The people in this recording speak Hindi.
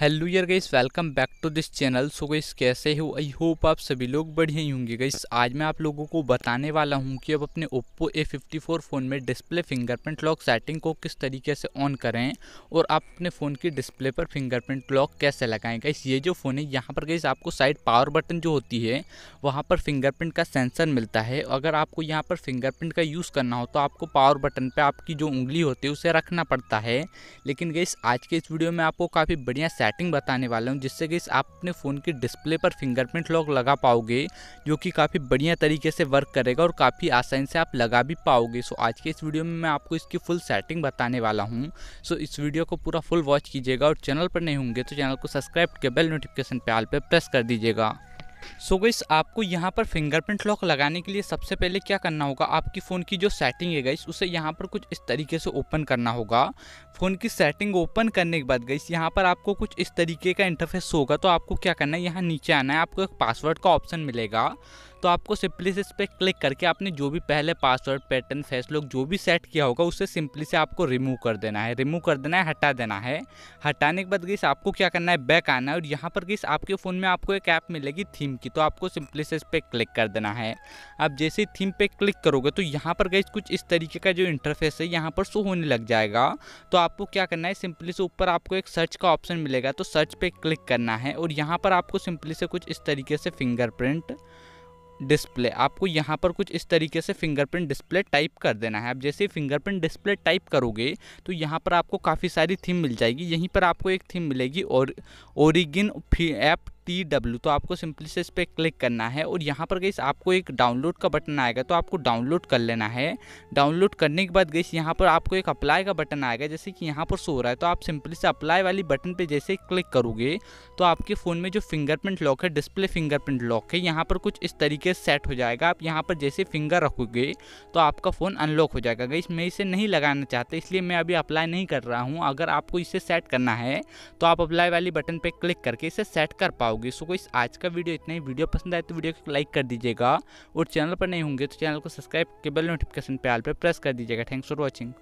हेलो यार guys welcome back to this channel so guys कैसे हो आई होप आप सभी लोग बढ़िया ही होंगे गईस आज मैं आप लोगों को बताने वाला हूं कि अब अपने ओप्पो A54 फ़ोन में डिस्प्ले फिंगरप्रिंट लॉक सेटिंग को किस तरीके से ऑन करें और आप अपने फ़ोन की डिस्प्ले पर फिंगरप्रिंट लॉक कैसे लगाएं गईस ये जो फ़ोन है यहाँ पर गई आपको साइड पावर बटन जो होती है वहाँ पर फिंगरप्रिंट का सेंसर मिलता है अगर आपको यहाँ पर फिंगरप्रिंट का यूज़ करना हो तो आपको पावर बटन पर आपकी जो उंगली होती है उसे रखना पड़ता है लेकिन गई आज के इस वीडियो में आपको काफ़ी बढ़िया सेट सेटिंग बताने वाला हूँ जिससे कि आप अपने फ़ोन के डिस्प्ले पर फिंगरप्रिंट लॉक लगा पाओगे जो कि काफ़ी बढ़िया तरीके से वर्क करेगा और काफ़ी आसानी से आप लगा भी पाओगे सो आज के इस वीडियो में मैं आपको इसकी फुल सेटिंग बताने वाला हूँ सो इस वीडियो को पूरा फुल वॉच कीजिएगा और चैनल पर नहीं होंगे तो चैनल को सब्सक्राइब के बेल नोटिफिकेशन पे आल पर प्रेस कर दीजिएगा सो so गईस आपको यहाँ पर फिंगरप्रिंट लॉक लगाने के लिए सबसे पहले क्या करना होगा आपकी फ़ोन की जो सेटिंग है गईस उसे यहाँ पर कुछ इस तरीके से ओपन करना होगा फ़ोन की सेटिंग ओपन करने के बाद गईस यहाँ पर आपको कुछ इस तरीके का इंटरफेस होगा तो आपको क्या करना है यहाँ नीचे आना है आपको एक पासवर्ड का ऑप्शन मिलेगा तो आपको सिंपली से इस पर क्लिक करके आपने जो भी पहले पासवर्ड पैटर्न फेसलॉक जो भी सेट किया होगा उससे सिंपली से आपको रिमूव कर देना है रिमूव कर देना है हटा देना है हटाने के बाद गई आपको क्या करना है बैक आना है और यहाँ पर गई आपके फ़ोन में आपको एक ऐप मिलेगी थीम की तो आपको सिंपली से इस पर क्लिक कर देना है आप जैसे थीम पर क्लिक करोगे तो यहाँ पर गई कुछ इस तरीके का जो इंटरफेस है यहाँ पर शो होने लग जाएगा तो आपको क्या करना है सिंपली से ऊपर आपको एक सर्च का ऑप्शन मिलेगा तो सर्च पे क्लिक करना है और यहाँ पर आपको सिंपली से कुछ इस तरीके से फिंगरप्रिंट डिस्प्ले आपको यहाँ पर कुछ इस तरीके से फिंगरप्रिंट डिस्प्ले टाइप कर देना है आप जैसे फिंगरप्रिंट डिस्प्ले टाइप करोगे तो यहाँ पर आपको काफ़ी सारी थीम मिल जाएगी यहीं पर आपको एक थीम मिलेगी और फी ऐप टी डब्ल्यू तो आपको सिंपली से इस पर क्लिक करना है और यहाँ पर गई आपको एक डाउनलोड का बटन आएगा तो आपको डाउनलोड कर लेना है डाउनलोड करने के बाद गई यहाँ पर आपको एक अप्लाई का बटन आएगा जैसे कि यहाँ पर सो रहा है तो आप सिंपली से अप्लाई वाली बटन पर जैसे क्लिक करोगे तो आपके फ़ोन में जो फिंगरप्रिंट लॉक है डिस्प्ले फिंगरप्रिंट लॉक है यहाँ पर कुछ इस तरीके से सेट हो जाएगा आप यहाँ पर जैसे फिंगर रखोगे तो आपका फ़ोन अनलॉक हो जाएगा गई मैं इसे नहीं लगाना चाहता इसलिए मैं अभी अप्लाई नहीं कर रहा हूँ अगर आपको इसे सेट करना है तो आप अप्लाई वाली बटन पर क्लिक करके इसे सेट कर पाओ पाओगे सो कोई आज का वीडियो इतना ही वीडियो पसंद आए तो वीडियो को लाइक कर दीजिएगा और चैनल पर नहीं होंगे तो चैनल को सब्सक्राइब केबल नोटिफिकेशन पे आल पर प्रेस कर दीजिएगा थैंक्स फॉर वॉचिंग